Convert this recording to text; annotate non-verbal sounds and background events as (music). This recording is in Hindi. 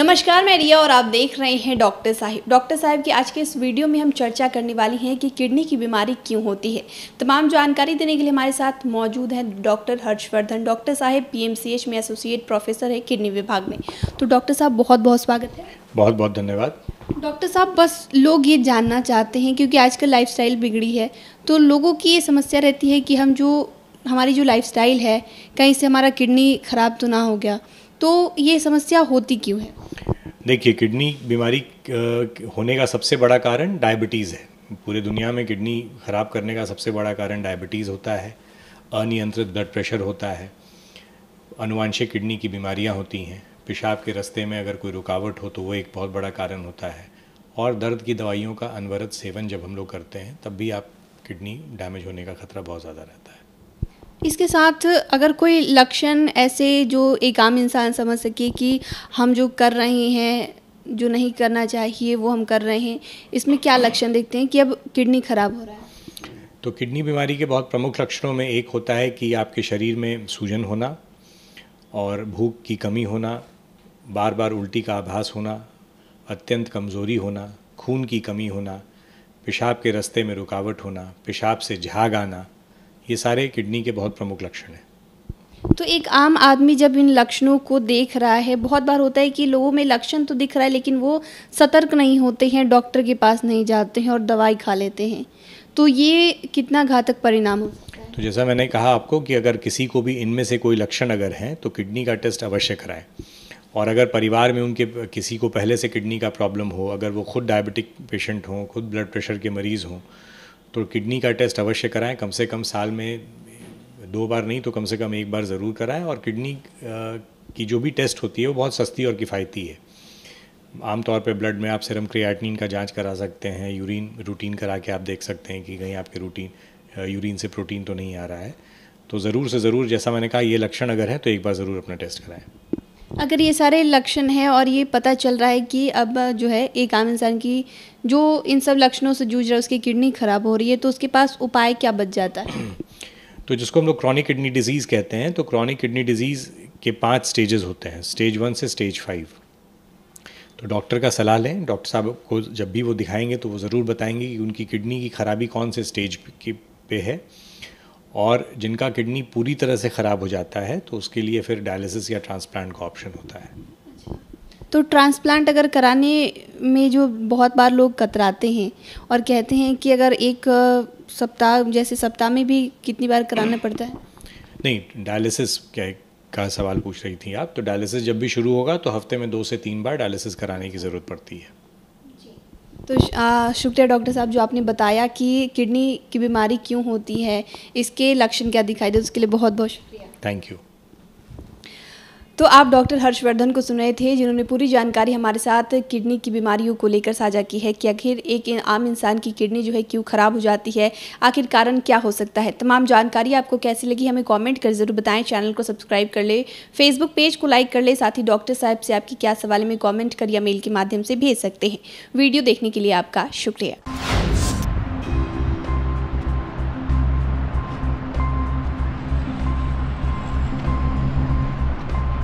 नमस्कार मैं रिया और आप देख रहे हैं डॉक्टर साहिब डॉक्टर साहब की आज के इस वीडियो में हम चर्चा करने वाली हैं कि किडनी की बीमारी क्यों होती है तमाम जानकारी देने के लिए हमारे साथ मौजूद हैं डॉक्टर हर्षवर्धन डॉक्टर साहब पीएमसीएच में एसोसिएट प्रोफेसर है किडनी विभाग में तो डॉक्टर साहब बहुत बहुत स्वागत है बहुत बहुत धन्यवाद डॉक्टर साहब बस लोग ये जानना चाहते हैं क्योंकि आजकल लाइफस्टाइल बिगड़ी है तो लोगों की ये समस्या रहती है कि हम जो हमारी जो लाइफ है कहीं से हमारा किडनी ख़राब तो ना हो गया तो ये समस्या होती क्यों है देखिए किडनी बीमारी होने का सबसे बड़ा कारण डायबिटीज़ है पूरे दुनिया में किडनी ख़राब करने का सबसे बड़ा कारण डायबिटीज़ होता है अनियंत्रित ब्लड प्रेशर होता है अनुवांशिक किडनी की बीमारियां होती हैं पेशाब के रास्ते में अगर कोई रुकावट हो तो वो एक बहुत बड़ा कारण होता है और दर्द की दवाइयों का अनवरत सेवन जब हम लोग करते हैं तब भी आप किडनी डैमेज होने का खतरा बहुत ज़्यादा रहता है इसके साथ अगर कोई लक्षण ऐसे जो एक आम इंसान समझ सके कि हम जो कर रहे हैं जो नहीं करना चाहिए वो हम कर रहे हैं इसमें क्या लक्षण देखते हैं कि अब किडनी खराब हो रहा है तो किडनी बीमारी के बहुत प्रमुख लक्षणों में एक होता है कि आपके शरीर में सूजन होना और भूख की कमी होना बार बार उल्टी का आभास होना अत्यंत कमज़ोरी होना खून की कमी होना पेशाब के रास्ते में रुकावट होना पेशाब से झाग आना ये सारे किडनी के बहुत प्रमुख लक्षण हैं तो एक आम आदमी जब इन लक्षणों को देख रहा है बहुत बार होता है कि लोगों में लक्षण तो दिख रहा है लेकिन वो सतर्क नहीं होते हैं डॉक्टर के पास नहीं जाते हैं और दवाई खा लेते हैं तो ये कितना घातक परिणाम हो तो जैसा मैंने कहा आपको कि अगर किसी को भी इनमें से कोई लक्षण अगर है तो किडनी का टेस्ट अवश्य कराएं और अगर परिवार में उनके किसी को पहले से किडनी का प्रॉब्लम हो अगर वो खुद डायबिटिक पेशेंट हों खुद ब्लड प्रेशर के मरीज़ हों तो किडनी का टेस्ट अवश्य कराएं कम से कम साल में दो बार नहीं तो कम से कम एक बार ज़रूर कराएं और किडनी की जो भी टेस्ट होती है वो बहुत सस्ती और किफ़ायती है आमतौर पर ब्लड में आप सिरम क्रियाटिन का जांच करा सकते हैं यूरिन रूटीन करा के आप देख सकते हैं कि कहीं आपके रूटीन यूरिन से प्रोटीन तो नहीं आ रहा है तो ज़रूर से ज़रूर जैसा मैंने कहा ये लक्षण अगर है तो एक बार ज़रूर अपना टेस्ट कराएं अगर ये सारे लक्षण हैं और ये पता चल रहा है कि अब जो है एक आम इंसान की जो इन सब लक्षणों से जूझ रहा है उसकी किडनी ख़राब हो रही है तो उसके पास उपाय क्या बच जाता है (clears throat) तो जिसको हम लोग क्रॉनिक किडनी डिजीज़ कहते हैं तो क्रॉनिक किडनी डिजीज़ के पाँच स्टेजेस होते हैं स्टेज वन से स्टेज फाइव तो डॉक्टर का सलाह लें डॉक्टर साहब को जब भी वो दिखाएंगे तो वो ज़रूर बताएंगे कि उनकी किडनी की खराबी कौन से स्टेज पे है और जिनका किडनी पूरी तरह से ख़राब हो जाता है तो उसके लिए फिर डायलिसिस या ट्रांसप्लांट का ऑप्शन होता है तो ट्रांसप्लांट अगर कराने में जो बहुत बार लोग कतराते हैं और कहते हैं कि अगर एक सप्ताह जैसे सप्ताह में भी कितनी बार कराना पड़ता है नहीं डायलिसिस क्या का सवाल पूछ रही थी आप तो डायलिसिस जब भी शुरू होगा तो हफ्ते में दो से तीन बार डायलिसिस कराने की ज़रूरत पड़ती है तो शुक्रिया डॉक्टर साहब जो आपने बताया कि किडनी की बीमारी क्यों होती है इसके लक्षण क्या दिखाई दे उसके लिए बहुत बहुत शुक्रिया थैंक यू तो आप डॉक्टर हर्षवर्धन को सुन रहे थे जिन्होंने पूरी जानकारी हमारे साथ किडनी की बीमारियों को लेकर साझा की है कि आखिर एक आम इंसान की किडनी जो है क्यों खराब हो जाती है आखिर कारण क्या हो सकता है तमाम जानकारी आपको कैसी लगी हमें कॉमेंट कर जरूर बताएं चैनल को सब्सक्राइब कर ले फेसबुक पेज को लाइक कर ले साथ ही डॉक्टर साहब से आपकी क्या सवाल में कॉमेंट कर या मेल के माध्यम से भेज सकते हैं वीडियो देखने के लिए आपका शुक्रिया